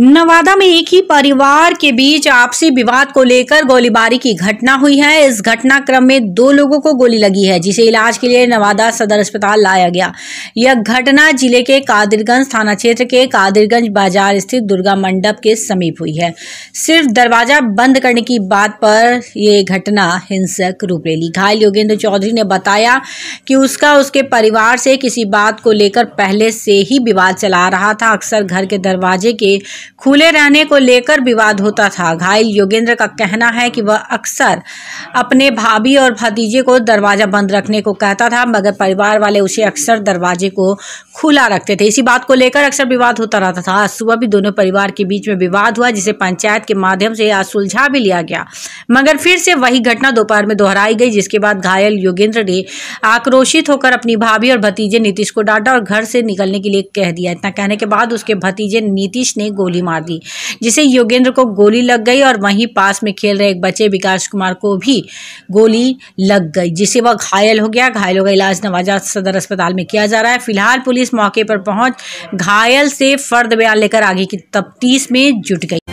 नवादा में एक ही परिवार के बीच आपसी विवाद को लेकर गोलीबारी की घटना हुई है इस घटनाक्रम में दो लोगों को गोली लगी है जिसे इलाज के लिए नवादा सदर अस्पताल लाया गया यह घटना जिले के कादिरगंज थाना क्षेत्र के कादिरगंज बाजार स्थित दुर्गा मंडप के समीप हुई है सिर्फ दरवाजा बंद करने की बात पर यह घटना हिंसक रूप ले ली घायल योगेंद्र चौधरी ने बताया कि उसका उसके परिवार से किसी बात को लेकर पहले से ही विवाद चला रहा था अक्सर घर के दरवाजे के खुले रहने को लेकर विवाद होता था घायल योगेंद्र का कहना है कि वह अक्सर अपने भाभी और भतीजे को दरवाज़ा बंद रखने को कहता था मगर परिवार वाले उसे अक्सर दरवाजे को खुला रखते थे इसी बात को लेकर अक्सर विवाद होता रहता था आज सुबह भी दोनों परिवार के बीच में विवाद हुआ जिसे पंचायत के माध्यम से आज सुलझा भी लिया गया मगर फिर से वही घटना दोपहर में दोहराई गई जिसके बाद घायल योगेंद्र ने आक्रोशित होकर अपनी भाभी और भतीजे नीतीश को डांटा और घर से निकलने के लिए कह दिया इतना कहने के बाद उसके भतीजे नीतीश ने गोली गोली मार दी जिसे योगेंद्र को गोली लग गई और वहीं पास में खेल रहे एक बच्चे विकास कुमार को भी गोली लग गई जिसे वह घायल हो गया घायलों का इलाज नवाजा सदर अस्पताल में किया जा रहा है फिलहाल पुलिस मौके पर पहुंच घायल से फर्द बयान लेकर आगे की तफ्तीश में जुट गई